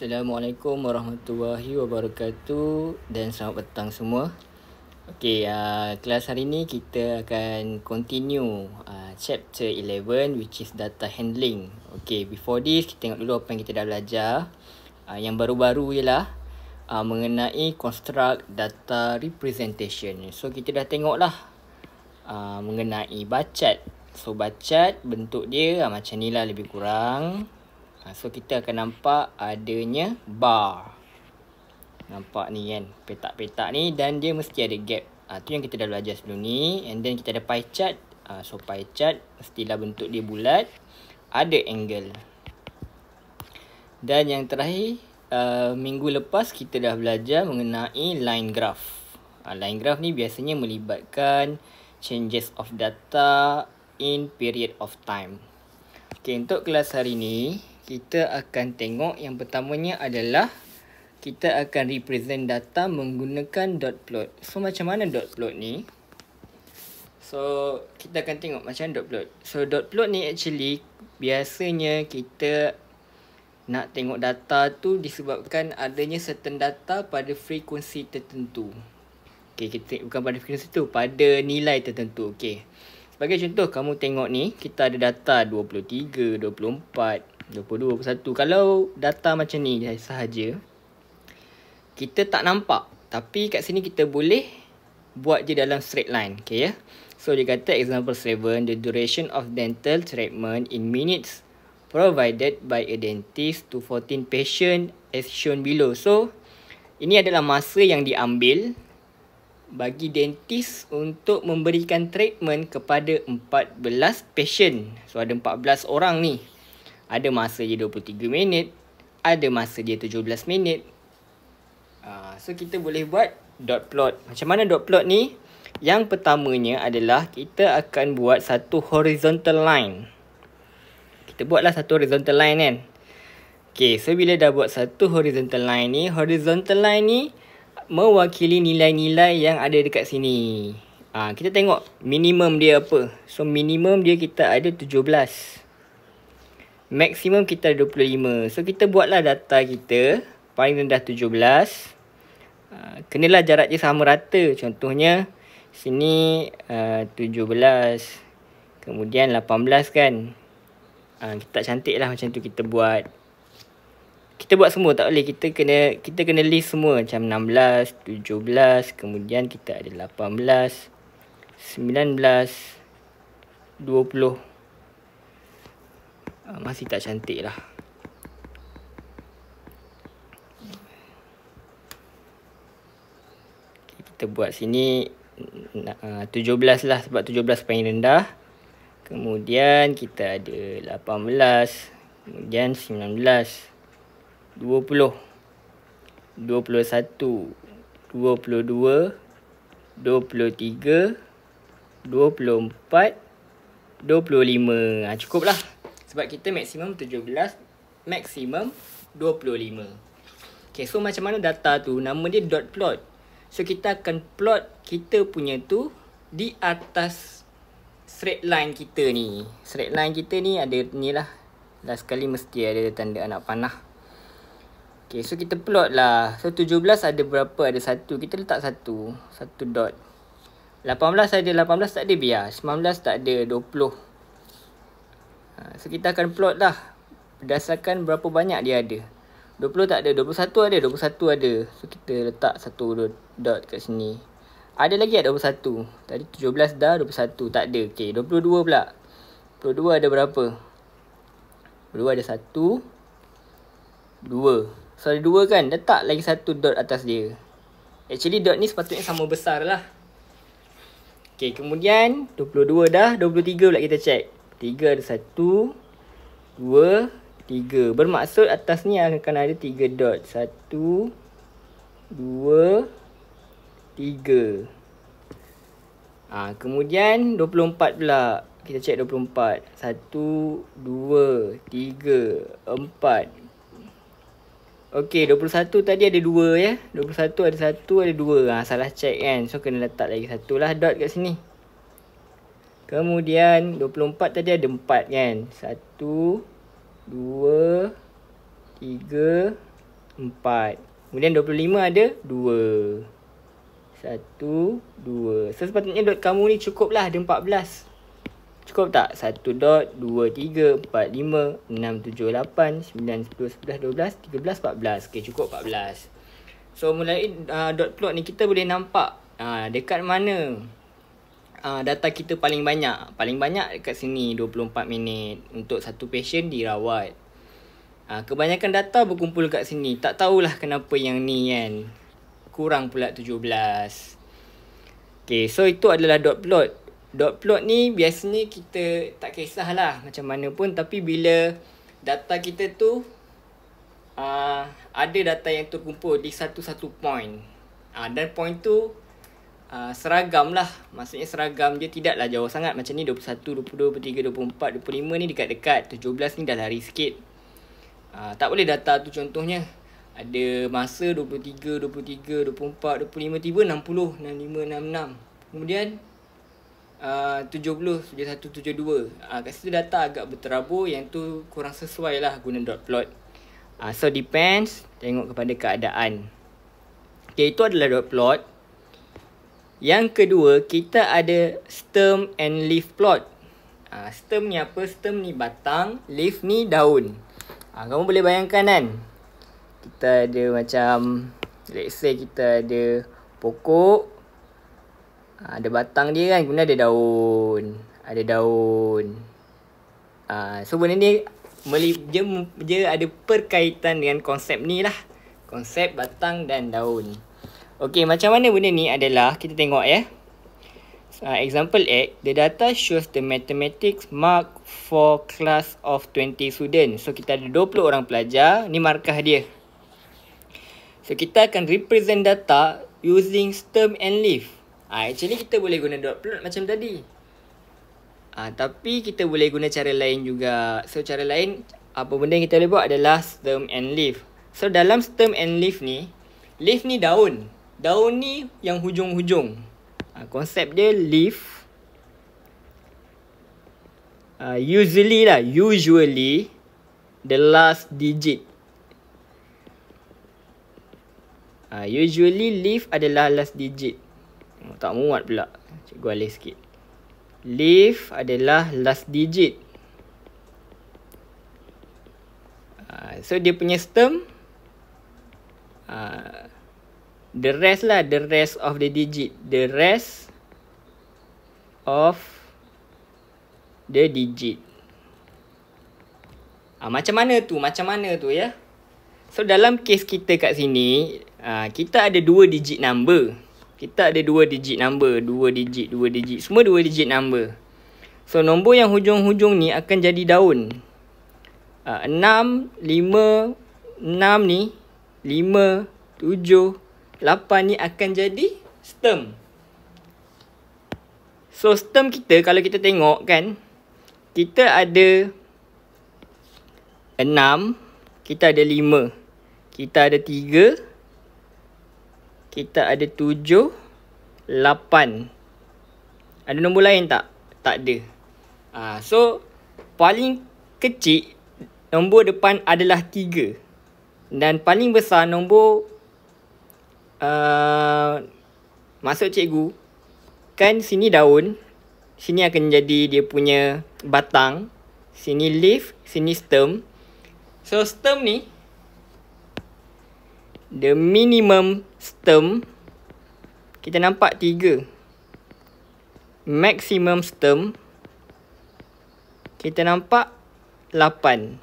Assalamualaikum warahmatullahi wabarakatuh dan selamat petang semua. Okey, uh, kelas hari ini kita akan continue uh, chapter 11 which is data handling. Okey, before this kita tengok dulu apa yang kita dah belajar. Uh, yang baru-baru ialah uh, mengenai construct data representation. So kita dah tengok lah uh, mengenai bacat. So bacat bentuk dia uh, macam lah lebih kurang. Ha, so kita akan nampak adanya bar Nampak ni kan Petak-petak ni dan dia mesti ada gap uh, tu yang kita dah belajar sebelum ni And then kita ada pie chart uh, So pie chart mestilah bentuk dia bulat Ada angle Dan yang terakhir uh, Minggu lepas kita dah belajar mengenai line graph uh, Line graph ni biasanya melibatkan Changes of data in period of time Okay, untuk kelas hari ni, kita akan tengok yang pertamanya adalah kita akan represent data menggunakan dot plot. So macam mana dot plot ni? So kita akan tengok macam mana dot plot. So dot plot ni actually biasanya kita nak tengok data tu disebabkan adanya certain data pada frekuensi tertentu. Okay, kita bukan pada frekuensi tu, pada nilai tertentu. Okay. Sebagai contoh kamu tengok ni, kita ada data 23, 24 21 Kalau data macam ni sahaja Kita tak nampak Tapi kat sini kita boleh Buat je dalam straight line Okay ya yeah? So dia kata example 7 The duration of dental treatment in minutes Provided by a dentist to 14 patient As shown below So ini adalah masa yang diambil bagi dentist untuk memberikan treatment kepada 14 patient. So ada 14 orang ni. Ada masa dia 23 minit. Ada masa dia 17 minit. Uh, so, kita boleh buat dot plot. Macam mana dot plot ni? Yang pertamanya adalah kita akan buat satu horizontal line. Kita buatlah satu horizontal line kan? Okay, so bila dah buat satu horizontal line ni, horizontal line ni mewakili nilai-nilai yang ada dekat sini. Ha, kita tengok minimum dia apa. So, minimum dia kita ada 17. 17. Maksimum kita ada 25. So, kita buatlah data kita. Paling rendah 17. Ah, kenalah jarak dia sama rata. Contohnya, sini ah, uh, 17. Kemudian 18 kan. Ah, kita tak cantik lah macam tu kita buat. Kita buat semua tak boleh. Kita kena kita kena list semua. Macam 16, 17. Kemudian kita ada 18, 19, 20. 20. Ah, masih tak cantik lah kita buat sini 17 ah, lah sebab 17 paling rendah kemudian kita ada 18 kemudian 19 20 21 22 23 24 25 cukup lah sebab kita maksimum 17 Maksimum 25 Okay so macam mana data tu Nama dia dot plot So kita akan plot kita punya tu Di atas Straight line kita ni Straight line kita ni ada ni lah Last sekali mesti ada tanda anak panah Okay so kita plot lah So 17 ada berapa ada satu. Kita letak satu, satu dot 18 ada 18 tak ada biar 19 tak ada 20 So kita akan plot lah Berdasarkan berapa banyak dia ada 20 tak ada 21 ada 21 ada So kita letak satu dot kat sini Ada lagi tak 21 Tadi 17 dah 21 Tak ada Okay 22 pula 22 ada berapa 22 ada 1 2 So ada 2 kan Letak lagi satu dot atas dia Actually dot ni sepatutnya sama besar lah Okay kemudian 22 dah 23 pula kita check 3 ada 1 2 3 Bermaksud atas ni akan ada 3 dot 1 2 3 Ah Kemudian 24 pula Kita check 24 1 2 3 4 Okey, 21 tadi ada 2 ya. 21 ada 1, ada 2. Ha, ah, salah check kan. So, kena letak lagi 1 lah dot kat sini. Kemudian 24 tadi ada 4 kan. 1, 2, 3, 4. Kemudian 25 ada 2. 1, 2. So sepatutnya dot kamu ni cukuplah ada 14. Cukup tak? 1 dot, 2, 3, 4, 5, 6, 7, 8, 9, 10, 11, 12, 13, 14. Okay cukup 14. So mulai uh, dot plot ni kita boleh nampak uh, Dekat mana. Ah, data kita paling banyak Paling banyak dekat sini 24 minit Untuk satu patient dirawat uh, Kebanyakan data berkumpul kat sini Tak tahulah kenapa yang ni kan Kurang pula 17 Okay so itu adalah dot plot Dot plot ni biasanya kita tak kisahlah Macam mana pun tapi bila Data kita tu uh, Ada data yang terkumpul di satu-satu point uh, Dan point tu Ah, seragam lah Maksudnya seragam dia lah jauh sangat Macam ni 21, 22, 23, 24, 25 ni dekat-dekat 17 ni dah lari sikit uh, Tak boleh data tu contohnya Ada masa 23, 23, 24, 25 Tiba 60, 65, 66 Kemudian uh, 70, 71, 72 uh, Kat situ data agak berterabur Yang tu kurang sesuai lah guna dot plot uh, So depends Tengok kepada keadaan Okay itu adalah dot plot yang kedua, kita ada stem and leaf plot. Ha, stem ni apa? Stem ni batang, leaf ni daun. Ha, kamu boleh bayangkan kan? Kita ada macam, let's say kita ada pokok. Ha, ada batang dia kan? Kemudian ada daun. Ada daun. Ha, so benda ni, dia, dia ada perkaitan dengan konsep ni lah. Konsep batang dan daun ni. Okay, macam mana benda ni adalah, kita tengok ya. Eh. Uh, example X, the data shows the mathematics mark for class of 20 students. So, kita ada 20 orang pelajar. Ni markah dia. So, kita akan represent data using stem and leaf. Uh, actually, kita boleh guna dot plot macam tadi. Uh, tapi, kita boleh guna cara lain juga. So, cara lain, apa benda yang kita boleh buat adalah stem and leaf. So, dalam stem and leaf ni, leaf ni Daun. Daun ni yang hujung-hujung. Ha, konsep dia leaf. Uh, usually lah. Usually. The last digit. Uh, usually leaf adalah last digit. Oh, tak muat pula. Cikgu alih sikit. Leaf adalah last digit. Uh, so dia punya stem. Haa. Uh, the rest lah the rest of the digit the rest of the digit ha, macam mana tu macam mana tu ya so dalam kes kita kat sini ha, kita ada dua digit number kita ada dua digit number dua digit dua digit semua dua digit number so nombor yang hujung-hujung ni akan jadi daun ha, 6 5 6 ni 5 tujuh. 8 ni akan jadi stem. So stem kita kalau kita tengok kan kita ada 6, kita ada 5. Kita ada 3. Kita ada 7, 8. Ada nombor lain tak? Tak ada. Ah so paling kecil nombor depan adalah 3. Dan paling besar nombor uh, Maksud cikgu Kan sini daun Sini akan jadi dia punya batang Sini leaf Sini stem So stem ni The minimum stem Kita nampak tiga Maximum stem Kita nampak Lapan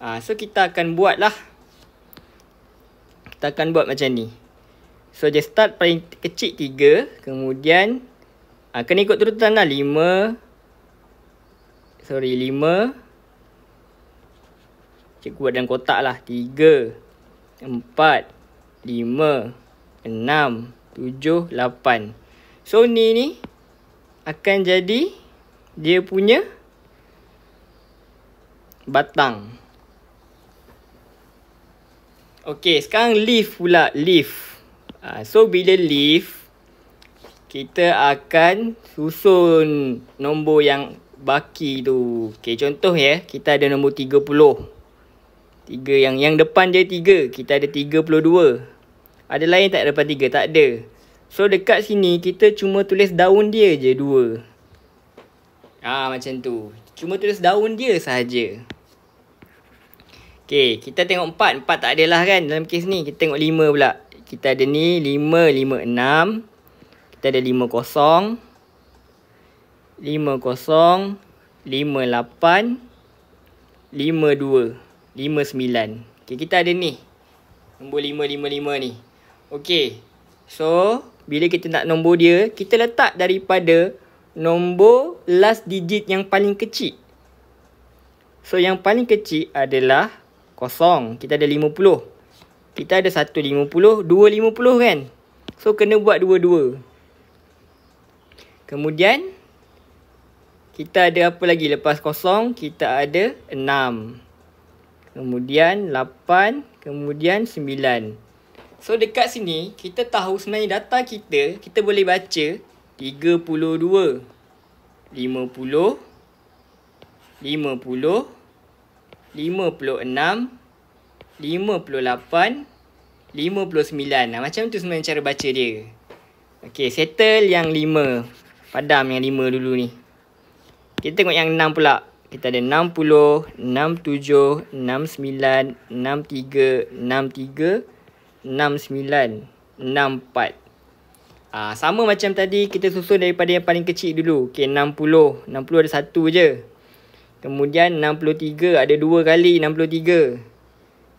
ha, So kita akan buat lah Kita akan buat macam ni So dia start paling kecil 3 Kemudian ha, Kena ikut turutan lah 5 Sorry 5 Cikgu buat dalam kotak lah 3 4 5 6 7 8 So ni ni Akan jadi Dia punya Batang Okay sekarang leaf pula Leaf Uh, so bila lift kita akan susun nombor yang baki tu. Okey contoh ya, kita ada nombor 30. tiga yang yang depan dia 3, kita ada 32. Ada lain tak depan 3? Tak ada. So dekat sini kita cuma tulis daun dia je 2. Ah ha, macam tu. Cuma tulis daun dia sahaja. Okey, kita tengok 4. 4 tak adalah kan dalam kes ni. Kita tengok 5 pula kita ada ni 556 kita ada 50 50 58 52 59 okay, Kita ada ni Nombor 555 ni Okay So Bila kita nak nombor dia Kita letak daripada Nombor last digit yang paling kecil So yang paling kecil adalah Kosong Kita ada kita ada 150, 250 kan? So, kena buat dua-dua. Kemudian, kita ada apa lagi? Lepas kosong, kita ada 6. Kemudian, 8. Kemudian, 9. So, dekat sini, kita tahu sebenarnya data kita, kita boleh baca 32. 50. 50. 56 58 59 Macam tu sebenarnya cara baca dia Okay settle yang 5 Padam yang 5 dulu ni Kita tengok yang 6 pula Kita ada 60 67 69 63 63 69 64 Ah sama macam tadi kita susun daripada yang paling kecil dulu. Okey 60. 60 ada satu je. Kemudian 63 ada dua kali 63.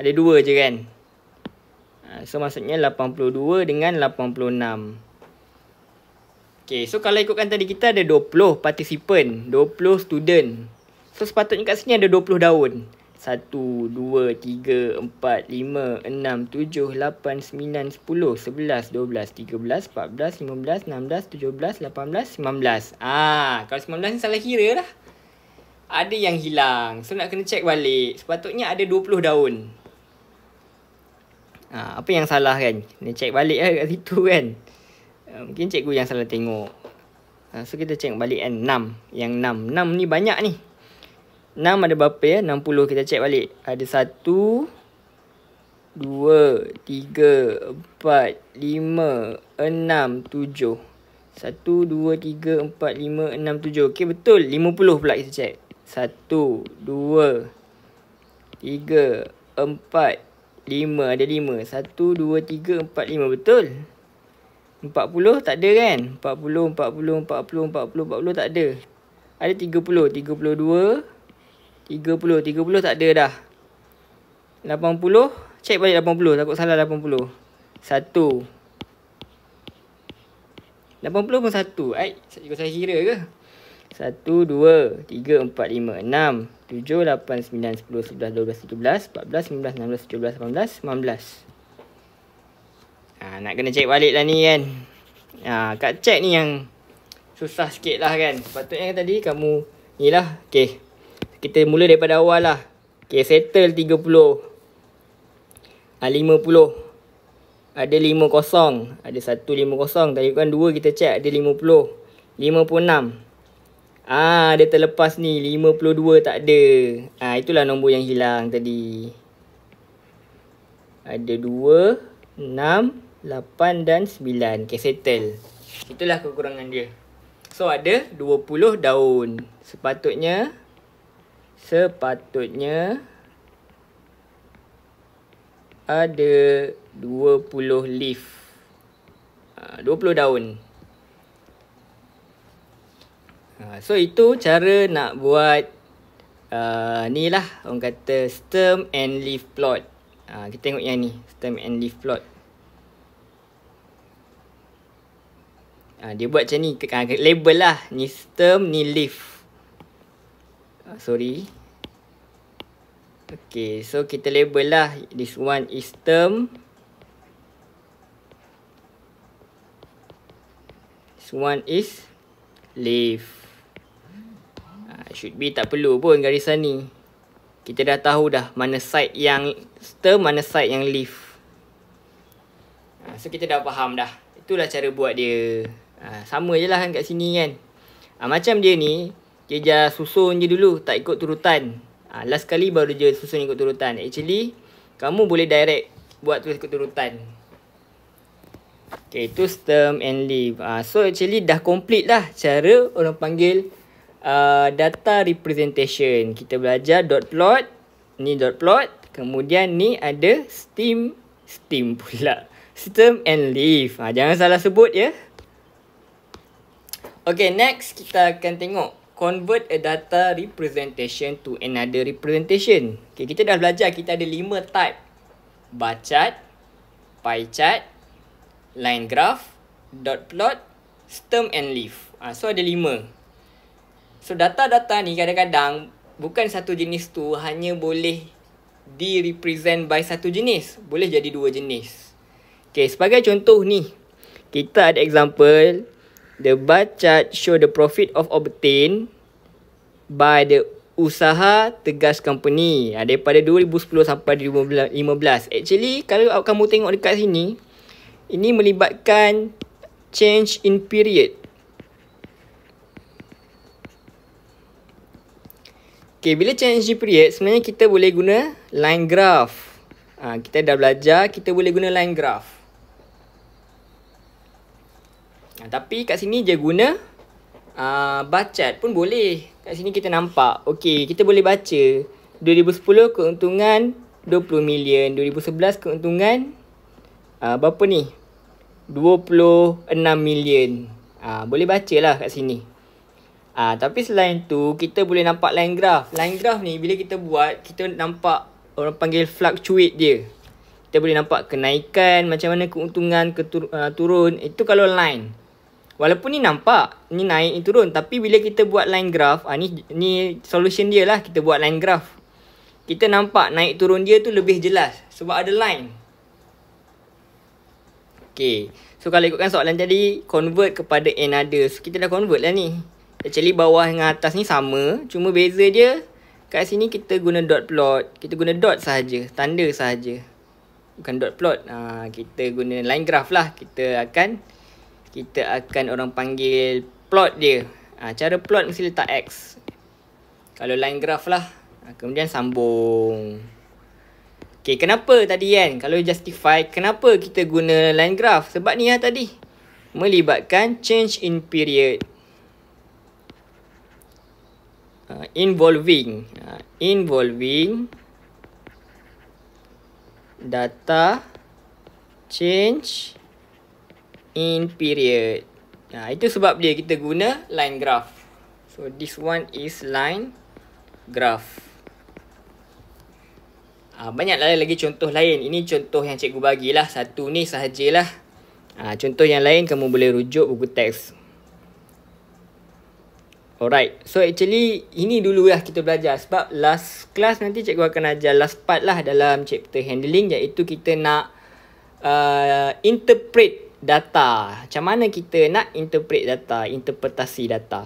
ada dua je kan. Ha, so maksudnya 82 dengan 86. Okay, so kalau ikutkan tadi kita ada 20 participant, 20 student. So sepatutnya kat sini ada 20 daun. 1, 2, 3, 4, 5, 6, 7, 8, 9, 10, 11, 12, 13, 14, 15, 16, 17, 18, 19. Ah, kalau 19 ni salah kira lah. Ada yang hilang. So nak kena check balik. Sepatutnya ada 20 daun ha, apa yang salah kan ni check balik lah kat situ kan ha, mungkin cikgu yang salah tengok ha, so kita check balik kan 6 yang 6 6 ni banyak ni 6 ada berapa ya 60 kita check balik ada 1 Dua, tiga, empat, lima, enam, tujuh. Satu, dua, tiga, empat, lima, enam, tujuh. Okey, betul. Lima puluh pula kita cek. Satu, dua, tiga, empat, lima ada lima satu dua tiga empat lima betul. empat puluh tak ada kan? empat empat empat puluh puluh puluh empat puluh empat puluh tak ada. Ada tiga tiga puluh puluh dua tiga puluh tiga puluh tak ada dah. lapan 80 check balik 80 takut salah lapan puluh satu lapan puluh pun 1. Ai, saya kira ke? satu dua tiga empat lima enam 7, 8, 9, 10, 11, 12, 13, 14, 15, 16, 17, 18, 19 ha, Nak kena cek balik lah ni kan ha, Kat cek ni yang susah sikit lah kan Sepatutnya kan tadi kamu ni lah okay. Kita mula daripada awal lah okay, Settle 30 ha, 50 Ada 50 Ada 150 Tadi kan 2 kita cek ada 50 56 56 Ah dia terlepas ni 52 tak ada. Ah itulah nombor yang hilang tadi. Ada 2, 6, 8 dan 9. Okay settle. Itulah kekurangan dia. So ada 20 daun. Sepatutnya sepatutnya ada 20 leaf. Ah 20 daun. Ha, so itu cara nak buat uh, ni lah orang kata stem and leaf plot. Uh, kita tengok yang ni stem and leaf plot. Uh, dia buat macam ni label lah ni stem ni leaf. Uh, sorry. Okay so kita label lah this one is stem. This one is leaf. Tak should be tak perlu pun garisan ni. Kita dah tahu dah mana side yang stir, mana side yang leaf. Ha, so kita dah faham dah. Itulah cara buat dia. Ha, sama je lah kan kat sini kan. Ha, macam dia ni, dia dah susun je dulu. Tak ikut turutan. Last kali baru dia susun ikut turutan. Actually, kamu boleh direct buat tulis ikut turutan. Okay, itu stem and leaf. So actually dah complete lah cara orang panggil... Uh, data representation. Kita belajar dot plot. Ni dot plot. Kemudian ni ada steam. Steam pula. System and leaf. Ha, jangan salah sebut ya. Okay, next kita akan tengok. Convert a data representation to another representation. Okay, kita dah belajar. Kita ada lima type. Bar chart, pie chart, line graph, dot plot, stem and leaf. Ha, so ada lima. So data-data ni kadang-kadang bukan satu jenis tu hanya boleh di represent by satu jenis. Boleh jadi dua jenis. Okay, sebagai contoh ni. Kita ada example. The bar chart show the profit of obtain by the usaha tegas company. Ha, daripada 2010 sampai 2015. Actually, kalau kamu tengok dekat sini, ini melibatkan change in period. Okay, bila change period, sebenarnya kita boleh guna line graph. Ha, kita dah belajar, kita boleh guna line graph. Ha, tapi kat sini je guna uh, bacat pun boleh. Kat sini kita nampak. Okay, kita boleh baca. 2010 keuntungan 20 million. 2011 keuntungan uh, berapa ni? 26 million. Ha, boleh baca lah kat sini. Ah, tapi selain tu, kita boleh nampak line graph. Line graph ni, bila kita buat, kita nampak orang panggil fluctuate dia. Kita boleh nampak kenaikan, macam mana keuntungan ketur, uh, turun. Itu kalau line. Walaupun ni nampak, ni naik, ni turun. Tapi bila kita buat line graph, ah, ni, ni solution dia lah. Kita buat line graph. Kita nampak naik turun dia tu lebih jelas. Sebab ada line. Okay. So kalau ikutkan soalan tadi, convert kepada another. So kita dah convert lah ni. Actually bawah dengan atas ni sama Cuma beza dia Kat sini kita guna dot plot Kita guna dot sahaja Tanda sahaja Bukan dot plot ha, Kita guna line graph lah Kita akan Kita akan orang panggil Plot dia ha, Cara plot mesti letak X Kalau line graph lah ha, Kemudian sambung Okay kenapa tadi kan Kalau justify Kenapa kita guna line graph Sebab ni lah tadi Melibatkan change in period Uh, involving uh, involving data change in period nah uh, itu sebab dia kita guna line graph so this one is line graph ah banyak lagi lagi contoh lain ini contoh yang cikgu bagilah satu ni sajalah ah uh, contoh yang lain kamu boleh rujuk buku teks Alright, so actually ini dulu lah kita belajar sebab last class nanti cikgu akan ajar last part lah dalam chapter handling iaitu kita nak uh, interpret data. Macam mana kita nak interpret data, interpretasi data.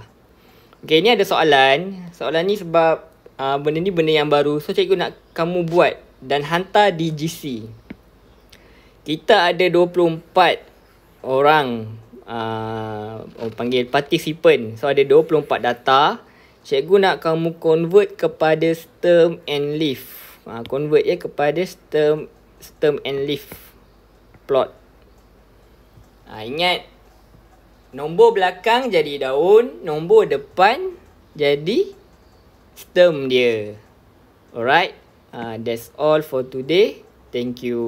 Okay, ni ada soalan. Soalan ni sebab uh, benda ni benda yang baru. So, cikgu nak kamu buat dan hantar di GC. Kita ada 24 orang uh, orang panggil participant. So ada 24 data. Cikgu nak kamu convert kepada stem and leaf. Uh, ah, convert ya kepada stem stem and leaf plot. Uh, ingat nombor belakang jadi daun, nombor depan jadi stem dia. Alright. Uh, that's all for today. Thank you.